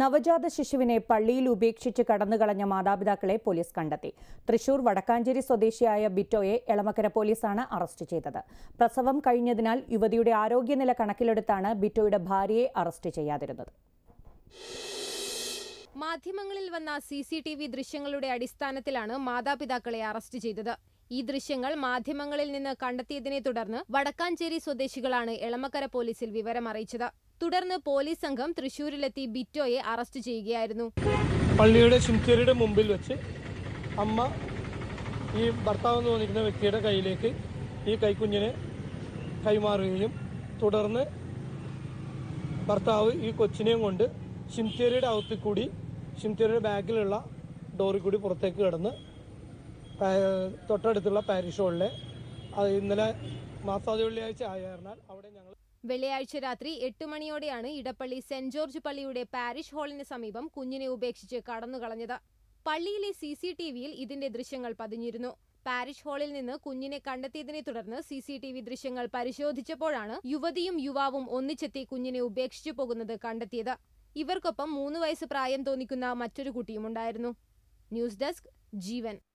നവജാത ശിശുവിനെ പള്ളിയിൽ ഉപേക്ഷിച്ച് കടന്നുകളഞ്ഞ മാതാപിതാക്കളെ പോലീസ് കണ്ടെത്തി തൃശൂർ വടക്കാഞ്ചേരി സ്വദേശിയായ ബിറ്റോയെ എളമക്കര പോലീസാണ് അറസ്റ്റ് ചെയ്തത് പ്രസവം കഴിഞ്ഞതിനാൽ യുവതിയുടെ ആരോഗ്യനില കണക്കിലെടുത്താണ് ബിറ്റോയുടെ ഭാര്യയെ അറസ്റ്റ് ചെയ്യാതിരുന്നത് മാധ്യമങ്ങളിൽ വന്ന സി സി ടി വി ദൃശ്യങ്ങളുടെ അടിസ്ഥാനത്തിലാണ് മാതാപിതാക്കളെ അറസ്റ്റ് ചെയ്തത് ഈ ദൃശ്യങ്ങൾ മാധ്യമങ്ങളിൽ നിന്ന് കണ്ടെത്തിയതിനെ തുടർന്ന് വടക്കാഞ്ചേരി സ്വദേശികളാണ് എളമക്കര പോലീസിൽ വിവരമറിയിച്ചത് തുടർന്ന് പോലീസ് സംഘം തൃശൂരിലെത്തി ബിറ്റോയെ അറസ്റ്റ് ചെയ്യുകയായിരുന്നു പള്ളിയുടെ ചുമച്ചേരിയുടെ മുമ്പിൽ വെച്ച് അമ്മ ഈ ഭർത്താവ് എന്ന് തോന്നിക്കുന്ന വ്യക്തിയുടെ കയ്യിലേക്ക് ഈ കൈക്കുഞ്ഞിനെ കൈമാറുകയും തുടർന്ന് ഭർത്താവ് ഈ കൊച്ചിനെയും കൊണ്ട് ചിന്തേരിയുടെ അകത്ത് കൂടി ചിന്തേരിയുടെ ബാക്കിലുള്ള ഡോറിൽ കൂടി പുറത്തേക്ക് കിടന്ന് തൊട്ടടുത്തുള്ള പാരിഷ് ഹോളിലെ ഇന്നലെ വെള്ളിയാഴ്ച അവിടെ ഞങ്ങൾ വെള്ളിയാഴ്ച രാത്രി എട്ട് മണിയോടെയാണ് ഇടപ്പള്ളി സെന്റ് ജോർജ് പള്ളിയുടെ പാരിഷ് ഹാളിന് സമീപം കുഞ്ഞിനെ ഉപേക്ഷിച്ച് കടന്നുകളഞ്ഞത് പള്ളിയിലെ സി സി ടി വിയിൽ ഇതിന്റെ ദൃശ്യങ്ങൾ പതിഞ്ഞിരുന്നു പാരിഷ് ഹാളിൽ നിന്ന് കുഞ്ഞിനെ കണ്ടെത്തിയതിനെ തുടർന്ന് സി സി ടി വി ദൃശ്യങ്ങൾ പരിശോധിച്ചപ്പോഴാണ് യുവതിയും യുവാവും ഒന്നിച്ചെത്തി കുഞ്ഞിനെ ഉപേക്ഷിച്ചു പോകുന്നത് കണ്ടെത്തിയത് ഇവർക്കൊപ്പം മൂന്ന് വയസ്സ് പ്രായം തോന്നിക്കുന്ന മറ്റൊരു കുട്ടിയുമുണ്ടായിരുന്നു ന്യൂസ് ഡെസ്ക് ജീവൻ